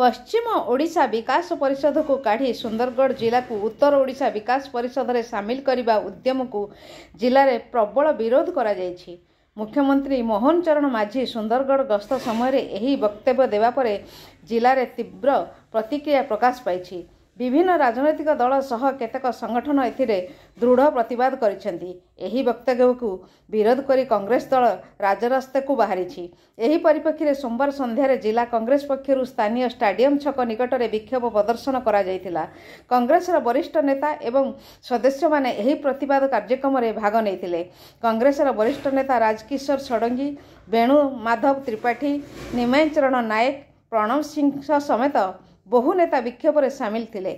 ପଶ୍ଚିମ ଓଡ଼ିଶା ବିକାଶ ପରିଷଦକୁ କାଢ଼ି ସୁନ୍ଦରଗଡ଼ ଜିଲ୍ଲାକୁ ଉତ୍ତର ଓଡ଼ିଶା ବିକାଶ ପରିଷଦରେ ସାମିଲ କରିବା ଉଦ୍ୟମକୁ ଜିଲ୍ଲାରେ ପ୍ରବଳ ବିରୋଧ କରାଯାଇଛି ମୁଖ୍ୟମନ୍ତ୍ରୀ ମୋହନ ଚରଣ ମାଝୀ ସୁନ୍ଦରଗଡ଼ ଗସ୍ତ ସମୟରେ ଏହି ବକ୍ତବ୍ୟ ଦେବା ପରେ ଜିଲ୍ଲାରେ ତୀବ୍ର ପ୍ରତିକ୍ରିୟା ପ୍ରକାଶ ପାଇଛି ବିଭିନ୍ନ ରାଜନୈତିକ ଦଳ ସହ କେତେକ ସଂଗଠନ ଏଥିରେ ଦୃଢ଼ ପ୍ରତିବାଦ କରିଛନ୍ତି ଏହି ବକ୍ତବ୍ୟକୁ ବିରୋଧ କରି କଂଗ୍ରେସ ଦଳ ରାଜରାସ୍ତାକୁ ବାହାରିଛି ଏହି ପରିପ୍ରେକ୍ଷୀରେ ସୋମବାର ସନ୍ଧ୍ୟାରେ ଜିଲ୍ଲା କଂଗ୍ରେସ ପକ୍ଷରୁ ସ୍ଥାନୀୟ ଷ୍ଟାଡିୟମ୍ ଛକ ନିକଟରେ ବିକ୍ଷୋଭ ପ୍ରଦର୍ଶନ କରାଯାଇଥିଲା କଂଗ୍ରେସର ବରିଷ୍ଠ ନେତା ଏବଂ ସଦସ୍ୟମାନେ ଏହି ପ୍ରତିବାଦ କାର୍ଯ୍ୟକ୍ରମରେ ଭାଗ ନେଇଥିଲେ କଂଗ୍ରେସର ବରିଷ୍ଠ ନେତା ରାଜକିଶୋର ଷଡ଼ଙ୍ଗୀ ବେଣୁ ମାଧବ ତ୍ରିପାଠୀ ନିମାଇଚରଣ ନାୟକ ପ୍ରଣବ ସିଂଙ୍କ ସମେତ ବହୁ ନେତା ବିକ୍ଷୋଭରେ ସାମିଲ ଥିଲେ